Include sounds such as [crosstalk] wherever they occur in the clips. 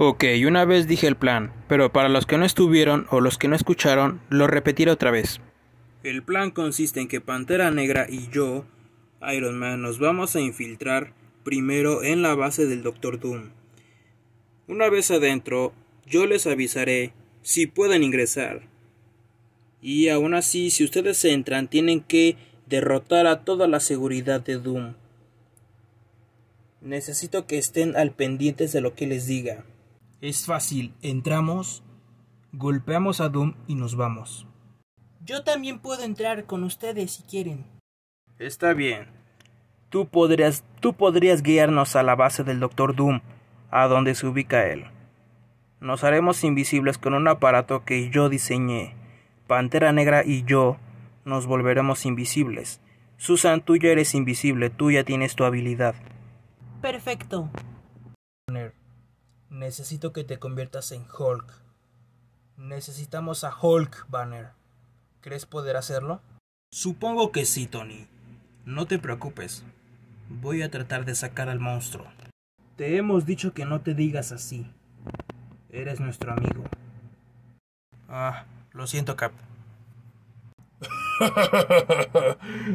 Ok, una vez dije el plan, pero para los que no estuvieron o los que no escucharon, lo repetiré otra vez. El plan consiste en que Pantera Negra y yo, Iron Man, nos vamos a infiltrar primero en la base del Doctor Doom. Una vez adentro, yo les avisaré si pueden ingresar. Y aún así, si ustedes entran, tienen que derrotar a toda la seguridad de Doom. Necesito que estén al pendiente de lo que les diga. Es fácil, entramos, golpeamos a Doom y nos vamos. Yo también puedo entrar con ustedes si quieren. Está bien. Tú podrías, tú podrías guiarnos a la base del Doctor Doom, a donde se ubica él. Nos haremos invisibles con un aparato que yo diseñé. Pantera Negra y yo nos volveremos invisibles. Susan, tú ya eres invisible, tú ya tienes tu habilidad. Perfecto. Necesito que te conviertas en Hulk. Necesitamos a Hulk, Banner. ¿Crees poder hacerlo? Supongo que sí, Tony. No te preocupes. Voy a tratar de sacar al monstruo. Te hemos dicho que no te digas así. Eres nuestro amigo. Ah, lo siento, Cap. [laughs]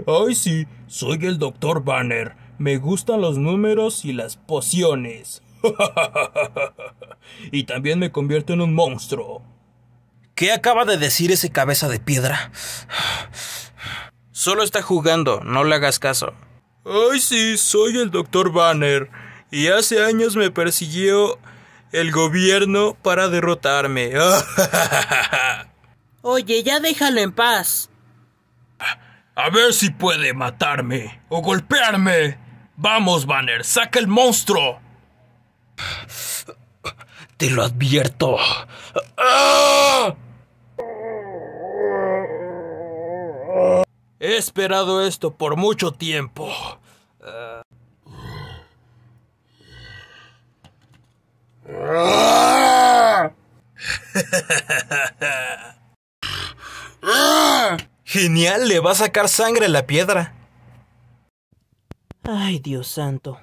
Ay, sí, soy el doctor Banner. Me gustan los números y las pociones. [laughs] y también me convierto en un monstruo. ¿Qué acaba de decir ese cabeza de piedra? Solo está jugando, no le hagas caso. Ay, sí, soy el doctor Banner, y hace años me persiguió el gobierno para derrotarme. [laughs] Oye, ya déjalo en paz. A ver si puede matarme o golpearme. Vamos, Banner, saca el monstruo. Te lo advierto. He esperado esto por mucho tiempo. Genial, le va a sacar sangre a la piedra. Ay, Dios santo.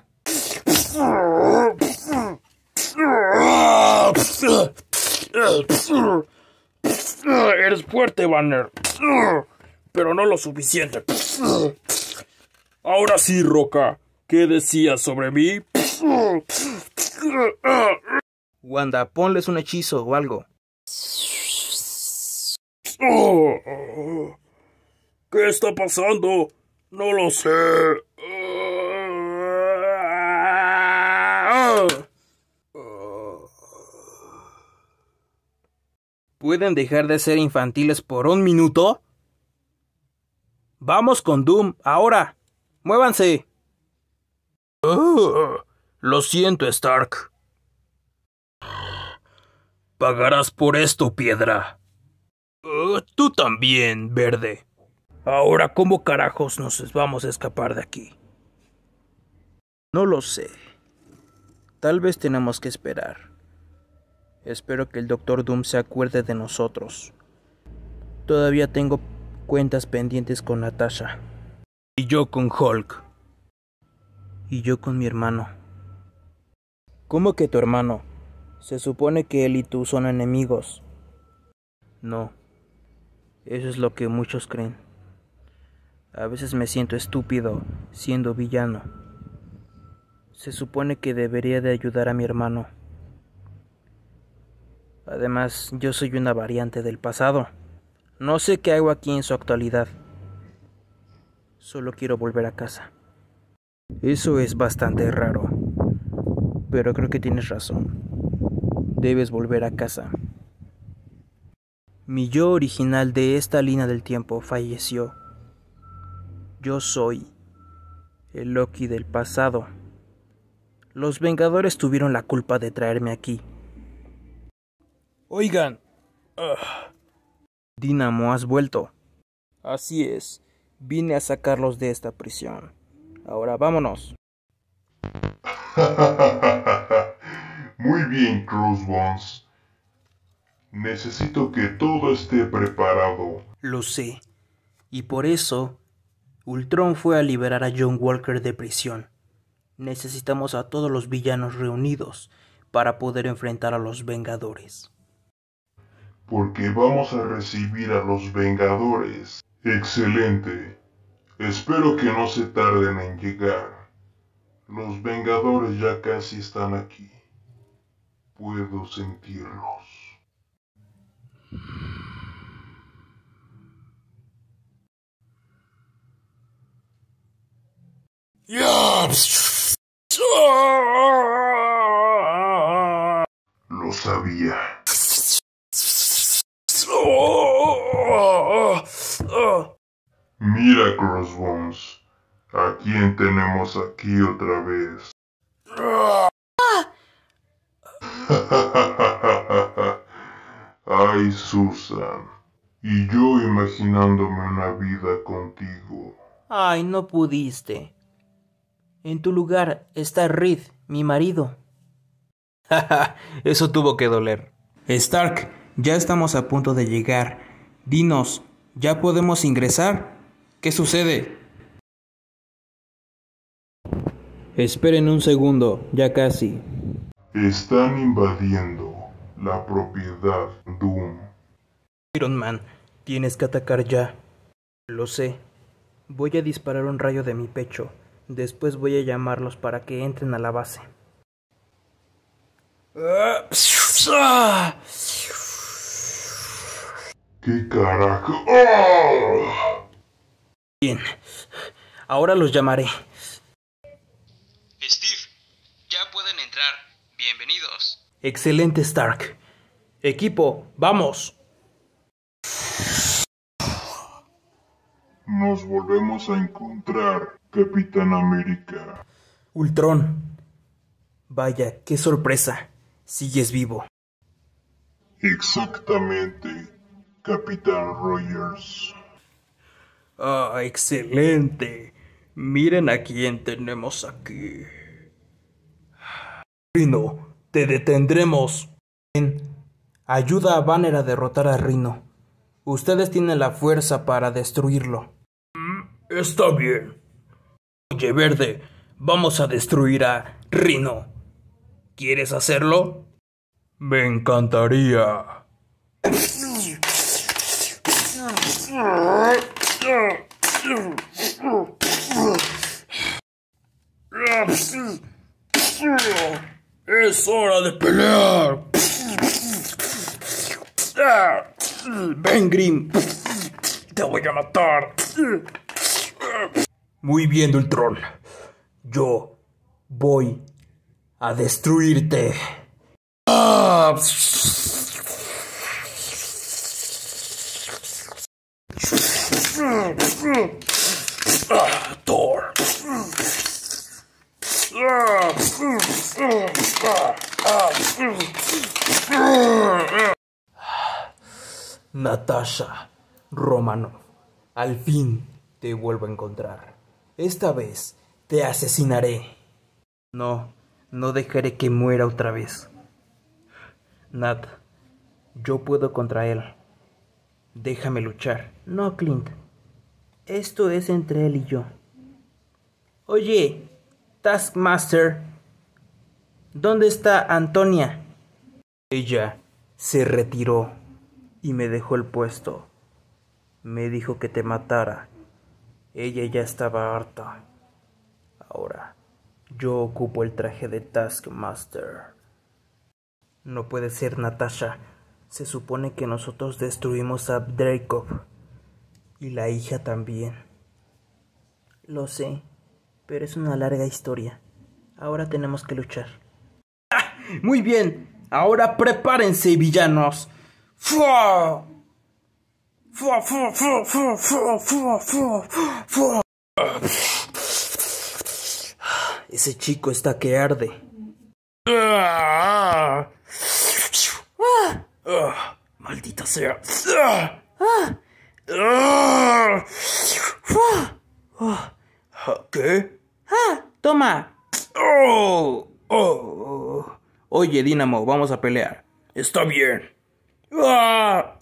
Eres fuerte, Banner. Pero no lo suficiente. Ahora sí, Roca. ¿Qué decías sobre mí? Wanda, ponles un hechizo o algo. ¿Qué está pasando? No lo sé. ¿Pueden dejar de ser infantiles por un minuto? Vamos con Doom, ahora. Muévanse. Oh, lo siento, Stark. Pagarás por esto, piedra. Oh, tú también, verde. Ahora, ¿cómo carajos nos vamos a escapar de aquí? No lo sé. Tal vez tenemos que esperar. Espero que el Doctor Doom se acuerde de nosotros. Todavía tengo cuentas pendientes con Natasha. Y yo con Hulk. Y yo con mi hermano. ¿Cómo que tu hermano? Se supone que él y tú son enemigos. No. Eso es lo que muchos creen. A veces me siento estúpido siendo villano. Se supone que debería de ayudar a mi hermano. Además, yo soy una variante del pasado. No sé qué hago aquí en su actualidad. Solo quiero volver a casa. Eso es bastante raro. Pero creo que tienes razón. Debes volver a casa. Mi yo original de esta línea del tiempo falleció. Yo soy el Loki del pasado. Los Vengadores tuvieron la culpa de traerme aquí. Oigan. Dinamo, has vuelto. Así es. Vine a sacarlos de esta prisión. Ahora vámonos. [laughs] Muy bien, Crossbones. Necesito que todo esté preparado. Lo sé. Y por eso, Ultron fue a liberar a John Walker de prisión. Necesitamos a todos los villanos reunidos para poder enfrentar a los Vengadores porque vamos a recibir a los Vengadores. Excelente. Espero que no se tarden en llegar. Los Vengadores ya casi están aquí. Puedo sentirlos. Yeah. Crossbones. ¿A quién tenemos aquí otra vez? [laughs] Ay, Susan. Y yo imaginándome una vida contigo. Ay, no pudiste. En tu lugar está Reed, mi marido. [laughs] eso tuvo que doler. Stark, ya estamos a punto de llegar. Dinos, ¿ya podemos ingresar? ¿Qué sucede? Esperen un segundo, ya casi. Están invadiendo la propiedad Doom. Iron Man, tienes que atacar ya. Lo sé. Voy a disparar un rayo de mi pecho. Después voy a llamarlos para que entren a la base. ¿Qué carajo? ¡Ah! Bien, ahora los llamaré. Steve, ya pueden entrar. Bienvenidos. Excelente, Stark. Equipo, vamos. Nos volvemos a encontrar, Capitán América. Ultron. Vaya, qué sorpresa. Sigues vivo. Exactamente, Capitán Rogers. Ah, excelente. Miren a quién tenemos aquí. Rino, te detendremos. Ayuda a Banner a derrotar a Rino. Ustedes tienen la fuerza para destruirlo. Mm, está bien. Oye, verde, vamos a destruir a Rino. ¿Quieres hacerlo? Me encantaría. [laughs] Es hora de pelear. Ben Grimm, te voy a matar. Muy bien, el troll. Yo voy a destruirte. Ah, Natasha Romano, al fin te vuelvo a encontrar. Esta vez te asesinaré. No, no dejaré que muera otra vez. Nat, yo puedo contra él. Déjame luchar. No, Clint, esto es entre él y yo. Oye, Taskmaster, ¿dónde está Antonia? Ella se retiró y me dejó el puesto. Me dijo que te matara. Ella ya estaba harta. Ahora, yo ocupo el traje de Taskmaster. No puede ser, Natasha. Se supone que nosotros destruimos a Dracov y la hija también. Lo sé, pero es una larga historia. Ahora tenemos que luchar. ¡Ah! Muy bien, ahora prepárense, villanos. ¡Fua! ¡Fua, fua, fua, fua, fua, fua, fua, ah, Ese chico está que arde. Ah, ah, ¡Maldita sea! ¡Ah! Oye, Dinamo, vamos a pelear. Está bien. ¡Oh!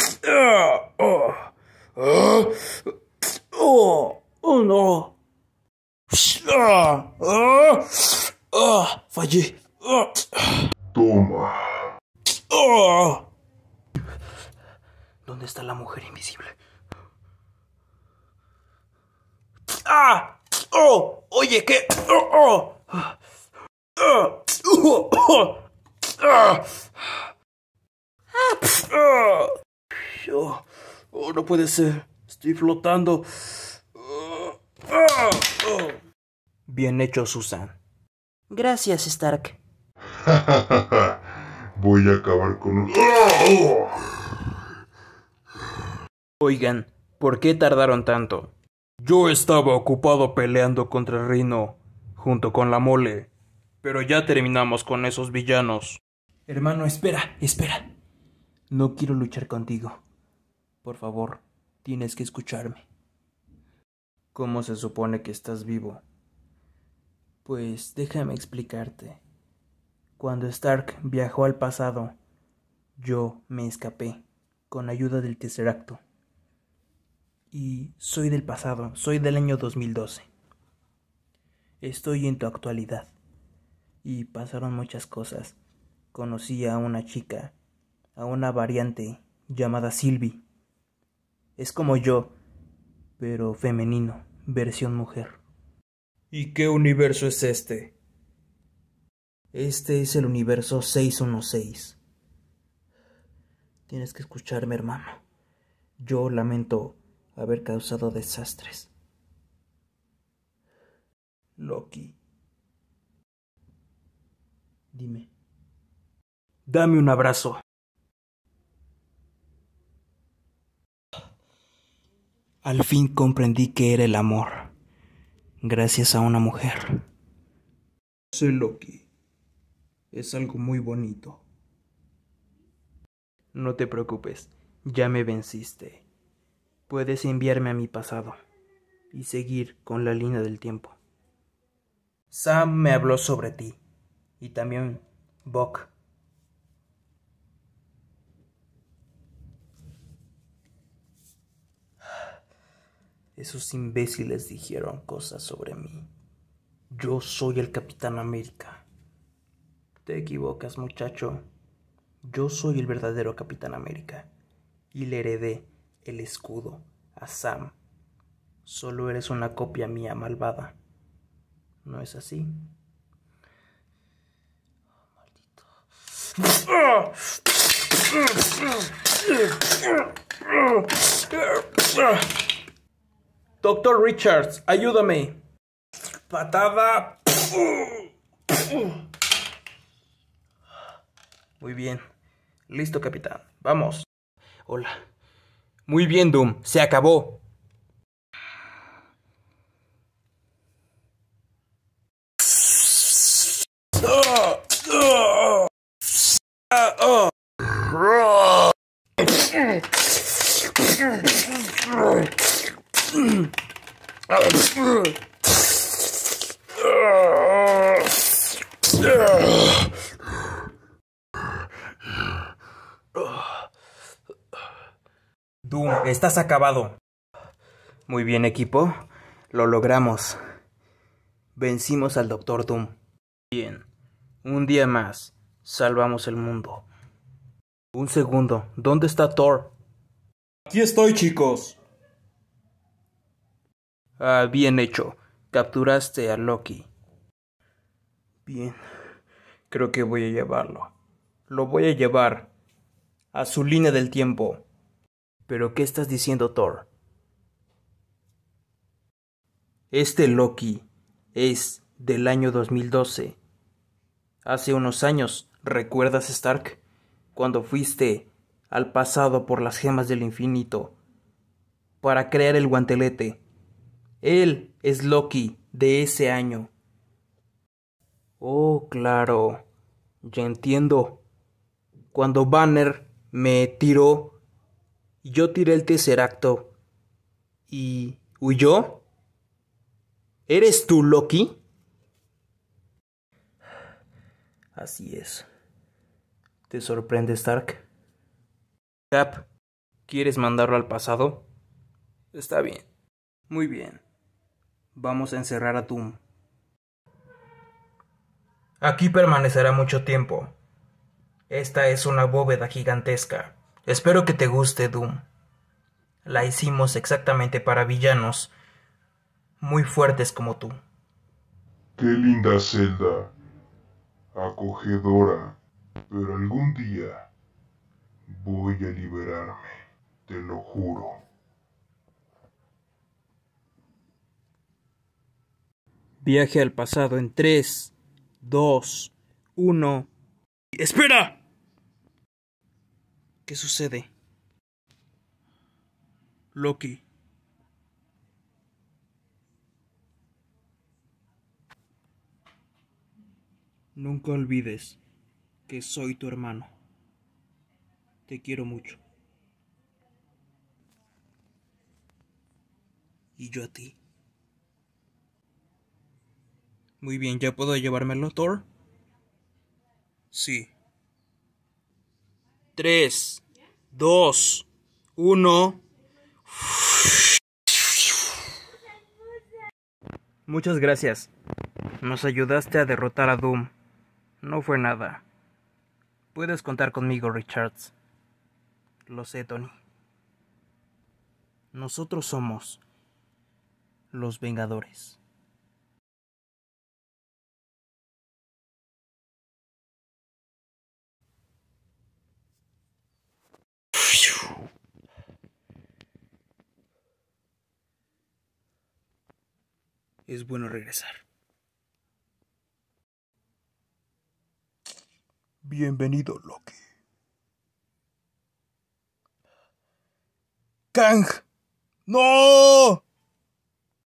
¡Fallé! ¡Toma! Ah, ¿Dónde está la mujer invisible? Ah, oh, ¡Oye, qué! Oh, oh". Oh, no puede ser. Estoy flotando. Bien hecho, Susan. Gracias, Stark. [laughs] Voy a acabar con un... Oigan, ¿por qué tardaron tanto? Yo estaba ocupado peleando contra Rino, junto con la mole. Pero ya terminamos con esos villanos. Hermano, espera, espera. No quiero luchar contigo. Por favor, tienes que escucharme. ¿Cómo se supone que estás vivo? Pues déjame explicarte. Cuando Stark viajó al pasado, yo me escapé con ayuda del Tesseracto. Y soy del pasado, soy del año 2012. Estoy en tu actualidad. Y pasaron muchas cosas conocí a una chica, a una variante llamada Sylvie. Es como yo, pero femenino, versión mujer. ¿Y qué universo es este? Este es el universo 616. Tienes que escucharme, hermano. Yo lamento haber causado desastres. Loki. Dime. Dame un abrazo. Al fin comprendí que era el amor, gracias a una mujer. Sé Loki. Es algo muy bonito. No te preocupes, ya me venciste. Puedes enviarme a mi pasado y seguir con la línea del tiempo. Sam me habló sobre ti y también Bok Esos imbéciles dijeron cosas sobre mí. Yo soy el Capitán América. Te equivocas, muchacho. Yo soy el verdadero Capitán América. Y le heredé el escudo a Sam. Solo eres una copia mía malvada. ¿No es así? Oh, maldito. Doctor Richards, ayúdame. Patada. Muy bien. Listo, capitán. Vamos. Hola. Muy bien, Doom. Se acabó. [laughs] Doom, estás acabado. Muy bien, equipo. Lo logramos. Vencimos al Doctor Doom. Bien. Un día más. Salvamos el mundo. Un segundo. ¿Dónde está Thor? Aquí estoy, chicos. Ah, bien hecho. Capturaste a Loki. Bien. Creo que voy a llevarlo. Lo voy a llevar. A su línea del tiempo. Pero ¿qué estás diciendo, Thor? Este Loki es del año 2012. Hace unos años, ¿recuerdas, Stark? Cuando fuiste al pasado por las gemas del infinito para crear el guantelete él es Loki de ese año. Oh, claro. Ya entiendo. Cuando Banner me tiró, yo tiré el Tesseracto. ¿Y huyó? ¿Eres tú, Loki? Así es. ¿Te sorprende, Stark? Cap, ¿quieres mandarlo al pasado? Está bien. Muy bien. Vamos a encerrar a Doom. Aquí permanecerá mucho tiempo. Esta es una bóveda gigantesca. Espero que te guste Doom. La hicimos exactamente para villanos muy fuertes como tú. Qué linda celda, acogedora, pero algún día voy a liberarme, te lo juro. Viaje al pasado en 3, 2, 1. ¡Espera! ¿Qué sucede? Loki. Nunca olvides que soy tu hermano. Te quiero mucho. Y yo a ti. Muy bien, ¿ya puedo llevármelo, Thor? Sí. ¡Tres, dos, uno! Muchas gracias. Nos ayudaste a derrotar a Doom. No fue nada. Puedes contar conmigo, Richards. Lo sé, Tony. Nosotros somos los Vengadores. es bueno regresar. Bienvenido, Loki. Kang. No.